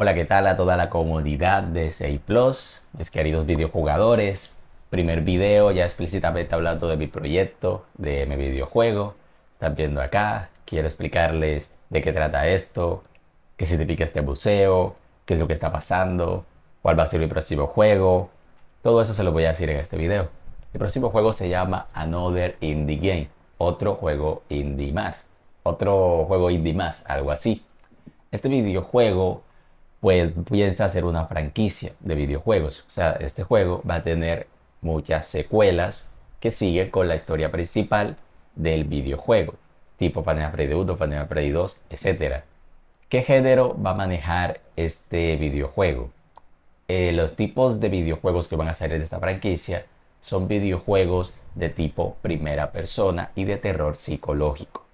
Hola, ¿qué tal a toda la comunidad de 6 Plus, mis queridos videojugadores? Primer video, ya explícitamente hablando de mi proyecto, de mi videojuego. Están viendo acá, quiero explicarles de qué trata esto, qué significa este buceo, qué es lo que está pasando, cuál va a ser mi próximo juego. Todo eso se lo voy a decir en este video. El próximo juego se llama Another Indie Game, otro juego indie más, otro juego indie más, algo así. Este videojuego pues piensa hacer una franquicia de videojuegos. O sea, este juego va a tener muchas secuelas que siguen con la historia principal del videojuego, tipo Final Freddy 1, Final Freddy 2, etc. ¿Qué género va a manejar este videojuego? Eh, los tipos de videojuegos que van a salir de esta franquicia son videojuegos de tipo primera persona y de terror psicológico.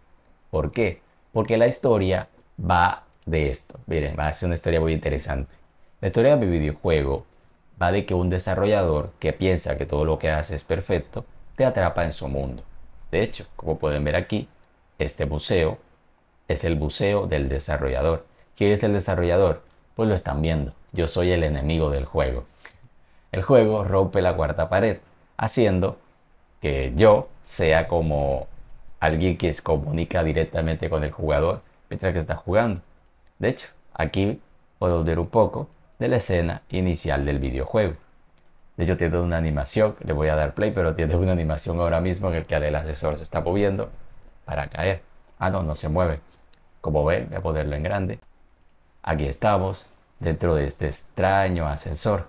¿Por qué? Porque la historia va a de esto. Miren, va a ser una historia muy interesante. La historia de mi videojuego va de que un desarrollador que piensa que todo lo que hace es perfecto, te atrapa en su mundo. De hecho, como pueden ver aquí, este buceo es el buceo del desarrollador. ¿Quién es el desarrollador? Pues lo están viendo. Yo soy el enemigo del juego. El juego rompe la cuarta pared, haciendo que yo sea como alguien que se comunica directamente con el jugador mientras que está jugando. De hecho, aquí puedo ver un poco de la escena inicial del videojuego. De hecho, tiene una animación, le voy a dar play, pero tiene una animación ahora mismo en el que el asesor se está moviendo para caer. Ah, no, no se mueve. Como ven, voy a ponerlo en grande. Aquí estamos, dentro de este extraño ascensor,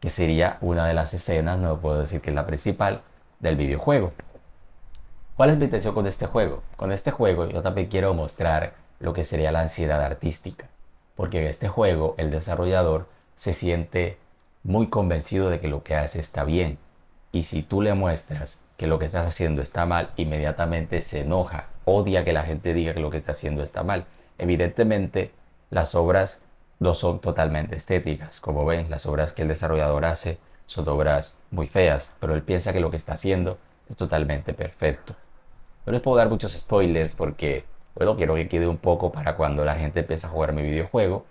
que sería una de las escenas, no puedo decir que es la principal, del videojuego. ¿Cuál es mi intención con este juego? Con este juego yo también quiero mostrar lo que sería la ansiedad artística, porque en este juego el desarrollador se siente muy convencido de que lo que hace está bien, y si tú le muestras que lo que estás haciendo está mal, inmediatamente se enoja, odia que la gente diga que lo que está haciendo está mal. Evidentemente, las obras no son totalmente estéticas. Como ven, las obras que el desarrollador hace son obras muy feas, pero él piensa que lo que está haciendo es totalmente perfecto. No les puedo dar muchos spoilers porque bueno, quiero que quede un poco para cuando la gente empiece a jugar mi videojuego.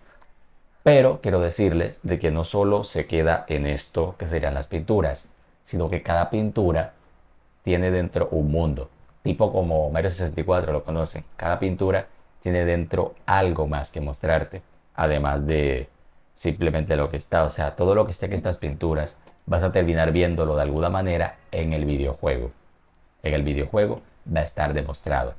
Pero quiero decirles de que no solo se queda en esto que serían las pinturas, sino que cada pintura tiene dentro un mundo. Tipo como Mario 64 lo conocen. Cada pintura tiene dentro algo más que mostrarte, además de simplemente lo que está. O sea, todo lo que esté en estas pinturas vas a terminar viéndolo de alguna manera en el videojuego. En el videojuego va a estar demostrado.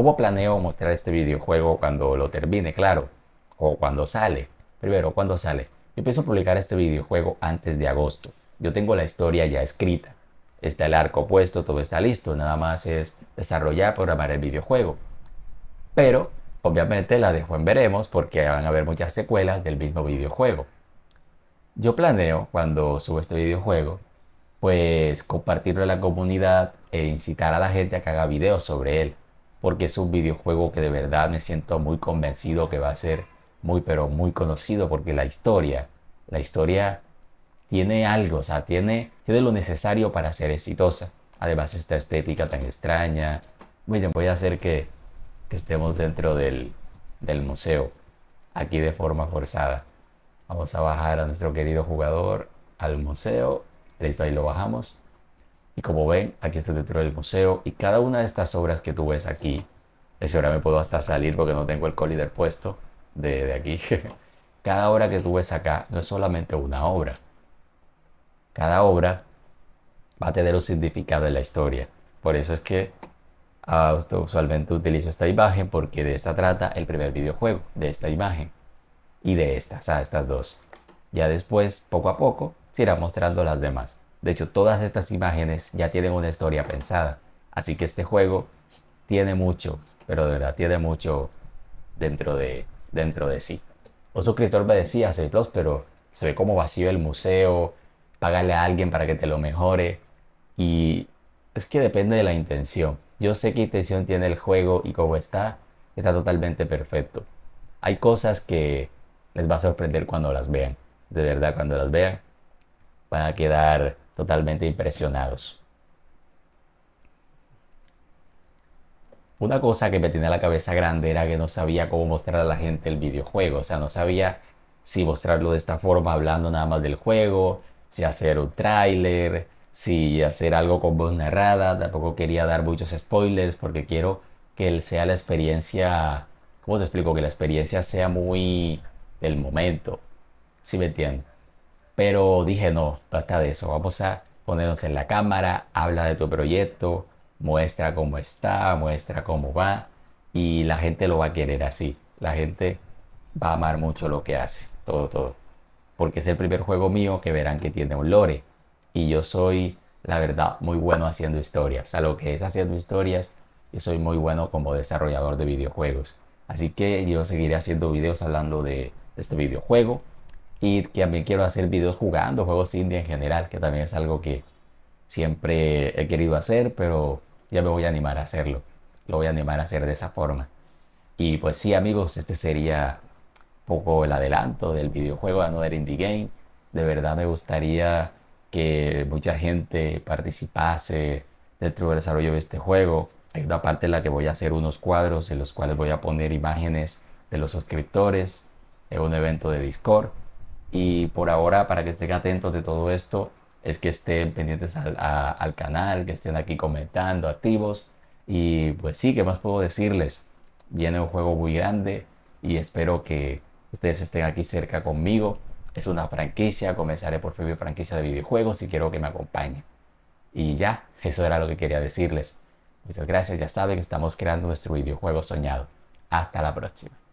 ¿Cómo planeo mostrar este videojuego cuando lo termine, claro? O cuando sale. Primero, ¿cuándo sale? Yo pienso publicar este videojuego antes de agosto. Yo tengo la historia ya escrita. Está el arco puesto, todo está listo. Nada más es desarrollar, programar el videojuego. Pero, obviamente, la dejo en veremos porque van a haber muchas secuelas del mismo videojuego. Yo planeo, cuando subo este videojuego, pues compartirlo en la comunidad e incitar a la gente a que haga videos sobre él porque es un videojuego que de verdad me siento muy convencido que va a ser muy pero muy conocido porque la historia, la historia tiene algo, o sea, tiene, lo necesario para ser exitosa. Además esta estética tan extraña, bien, voy a hacer que, estemos dentro del, del museo, aquí de forma forzada. Vamos a bajar a nuestro querido jugador al museo, listo, ahí lo bajamos. Y como ven, aquí estoy dentro del museo y cada una de estas obras que tú ves aquí, es ahora me puedo hasta salir porque no tengo el colíder puesto de, aquí. cada obra que tú ves acá no es solamente una obra. Cada obra va a tener un significado en la historia. Por eso es que uh, usualmente utilizo esta imagen porque de esta trata el primer videojuego, de esta imagen y de estas, a ah, estas dos. Ya después, poco a poco, se irá mostrando las demás. De hecho, todas estas imágenes ya tienen una historia pensada. Así que este juego tiene mucho, pero de verdad tiene mucho dentro de, dentro de sí. Un suscriptor me decía, C++, pero se ve como vacío el museo, págale a alguien para que te lo mejore. Y es que depende de la intención. Yo sé qué intención tiene el juego y cómo está, está totalmente perfecto. Hay cosas que les va a sorprender cuando las vean. De verdad, cuando las vean, van a quedar totalmente impresionados. Una cosa que me tenía la cabeza grande era que no sabía cómo mostrar a la gente el videojuego, o sea, no sabía si mostrarlo de esta forma hablando nada más del juego, si hacer un tráiler, si hacer algo con voz narrada, tampoco quería dar muchos spoilers porque quiero que sea la experiencia, ¿cómo te explico? Que la experiencia sea muy del momento, si me entiendes? Pero dije, no, basta de eso, vamos a ponernos en la cámara, habla de tu proyecto, muestra cómo está, muestra cómo va y la gente lo va a querer así. La gente va a amar mucho lo que hace, todo, todo. Porque es el primer juego mío que verán que tiene un lore y yo soy, la verdad, muy bueno haciendo historias. A lo que es haciendo historias, yo soy muy bueno como desarrollador de videojuegos. Así que yo seguiré haciendo videos hablando de, de este videojuego y que también quiero hacer videos jugando juegos indie en general, que también es algo que siempre he querido hacer, pero ya me voy a animar a hacerlo. Lo voy a animar a hacer de esa forma. Y pues sí, amigos, este sería un poco el adelanto del videojuego Another Indie Game. De verdad me gustaría que mucha gente participase dentro del desarrollo de este juego. Hay una parte en la que voy a hacer unos cuadros en los cuales voy a poner imágenes de los suscriptores en un evento de Discord y por ahora, para que estén atentos de todo esto, es que estén pendientes al, canal, que estén aquí comentando, activos. Y pues sí, ¿qué más puedo decirles? Viene un juego muy grande y espero que ustedes estén aquí cerca conmigo. Es una franquicia, comenzaré por mi franquicia de videojuegos y quiero que me acompañen. Y ya, eso era lo que quería decirles. Muchas gracias, ya saben que estamos creando nuestro videojuego soñado. Hasta la próxima.